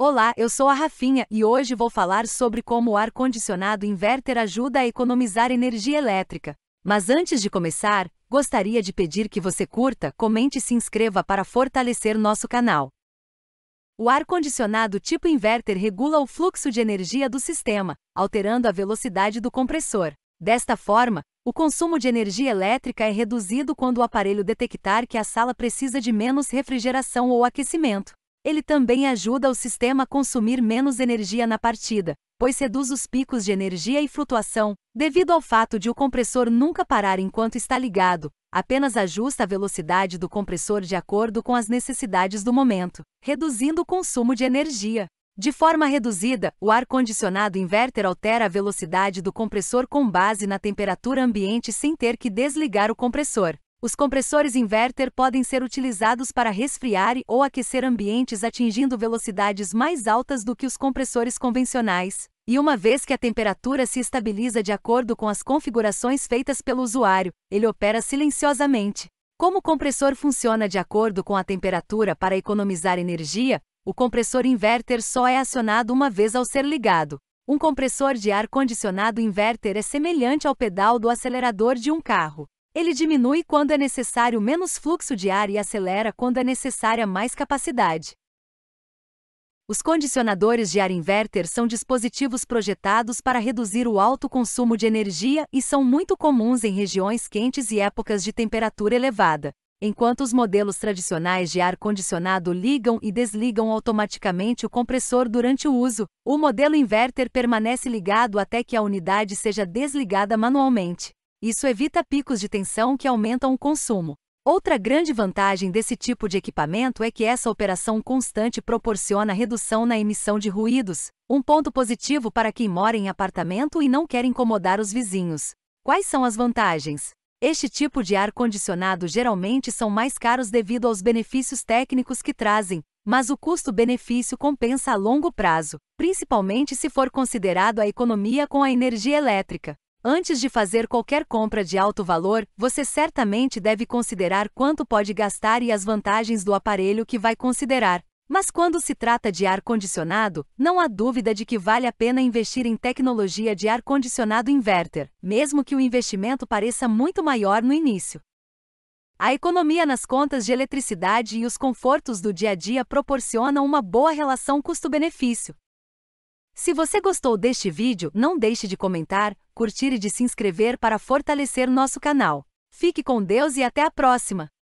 Olá, eu sou a Rafinha e hoje vou falar sobre como o ar-condicionado inverter ajuda a economizar energia elétrica. Mas antes de começar, gostaria de pedir que você curta, comente e se inscreva para fortalecer nosso canal. O ar-condicionado tipo inverter regula o fluxo de energia do sistema, alterando a velocidade do compressor. Desta forma, o consumo de energia elétrica é reduzido quando o aparelho detectar que a sala precisa de menos refrigeração ou aquecimento. Ele também ajuda o sistema a consumir menos energia na partida, pois reduz os picos de energia e flutuação, devido ao fato de o compressor nunca parar enquanto está ligado, apenas ajusta a velocidade do compressor de acordo com as necessidades do momento, reduzindo o consumo de energia. De forma reduzida, o ar-condicionado inverter altera a velocidade do compressor com base na temperatura ambiente sem ter que desligar o compressor. Os compressores inverter podem ser utilizados para resfriar ou aquecer ambientes atingindo velocidades mais altas do que os compressores convencionais, e uma vez que a temperatura se estabiliza de acordo com as configurações feitas pelo usuário, ele opera silenciosamente. Como o compressor funciona de acordo com a temperatura para economizar energia, o compressor inverter só é acionado uma vez ao ser ligado. Um compressor de ar condicionado inverter é semelhante ao pedal do acelerador de um carro. Ele diminui quando é necessário menos fluxo de ar e acelera quando é necessária mais capacidade. Os condicionadores de ar inverter são dispositivos projetados para reduzir o alto consumo de energia e são muito comuns em regiões quentes e épocas de temperatura elevada. Enquanto os modelos tradicionais de ar condicionado ligam e desligam automaticamente o compressor durante o uso, o modelo inverter permanece ligado até que a unidade seja desligada manualmente. Isso evita picos de tensão que aumentam o consumo. Outra grande vantagem desse tipo de equipamento é que essa operação constante proporciona redução na emissão de ruídos, um ponto positivo para quem mora em apartamento e não quer incomodar os vizinhos. Quais são as vantagens? Este tipo de ar-condicionado geralmente são mais caros devido aos benefícios técnicos que trazem, mas o custo-benefício compensa a longo prazo, principalmente se for considerado a economia com a energia elétrica. Antes de fazer qualquer compra de alto valor, você certamente deve considerar quanto pode gastar e as vantagens do aparelho que vai considerar. Mas quando se trata de ar-condicionado, não há dúvida de que vale a pena investir em tecnologia de ar-condicionado inverter, mesmo que o investimento pareça muito maior no início. A economia nas contas de eletricidade e os confortos do dia a dia proporcionam uma boa relação custo-benefício, se você gostou deste vídeo, não deixe de comentar, curtir e de se inscrever para fortalecer nosso canal. Fique com Deus e até a próxima!